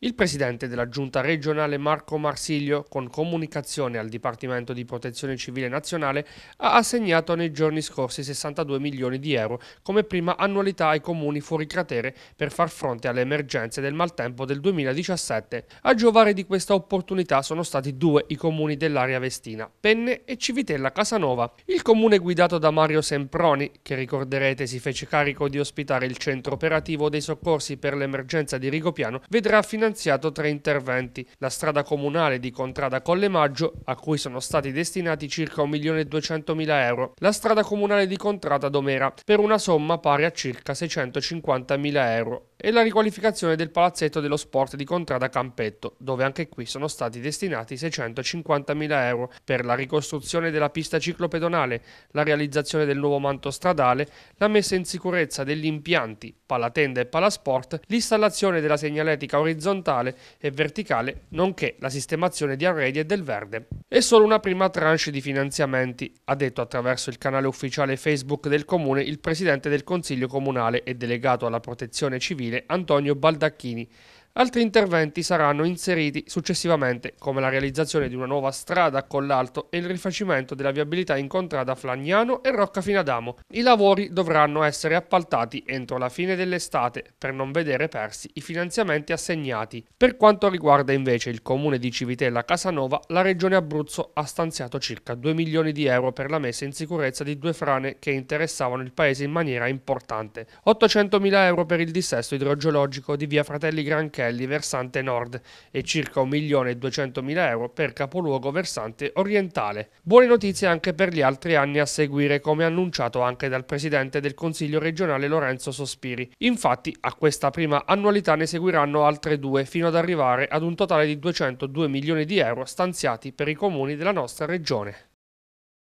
Il presidente della giunta regionale Marco Marsiglio, con comunicazione al Dipartimento di Protezione Civile Nazionale, ha assegnato nei giorni scorsi 62 milioni di euro come prima annualità ai comuni fuori cratere per far fronte alle emergenze del maltempo del 2017. A giovare di questa opportunità sono stati due i comuni dell'area vestina, Penne e Civitella Casanova. Il comune guidato da Mario Semproni, che ricorderete si fece carico di ospitare il centro operativo dei soccorsi per l'emergenza di Rigopiano, vedrà finanziariamente finanziato tre interventi, la strada comunale di Contrada Collemaggio, a cui sono stati destinati circa 1.200.000 euro, la strada comunale di Contrada Domera, per una somma pari a circa 650.000 euro e la riqualificazione del palazzetto dello sport di Contrada Campetto, dove anche qui sono stati destinati 650.000 euro per la ricostruzione della pista ciclopedonale, la realizzazione del nuovo manto stradale, la messa in sicurezza degli impianti palatenda e palasport, l'installazione della segnaletica orizzontale e verticale, nonché la sistemazione di arredi e del verde. È solo una prima tranche di finanziamenti, ha detto attraverso il canale ufficiale Facebook del comune il presidente del Consiglio comunale e delegato alla protezione civile Antonio Baldacchini, Altri interventi saranno inseriti successivamente, come la realizzazione di una nuova strada a Collalto e il rifacimento della viabilità incontrata a Flagnano e Rocca Finadamo. I lavori dovranno essere appaltati entro la fine dell'estate per non vedere persi i finanziamenti assegnati. Per quanto riguarda invece il comune di Civitella Casanova, la regione Abruzzo ha stanziato circa 2 milioni di euro per la messa in sicurezza di due frane che interessavano il paese in maniera importante. 800 mila euro per il dissesto idrogeologico di via Fratelli Granchè Martelli versante nord e circa 1.200.000 euro per capoluogo versante orientale. Buone notizie anche per gli altri anni a seguire, come annunciato anche dal Presidente del Consiglio regionale Lorenzo Sospiri. Infatti a questa prima annualità ne seguiranno altre due, fino ad arrivare ad un totale di 202 milioni di euro stanziati per i comuni della nostra regione.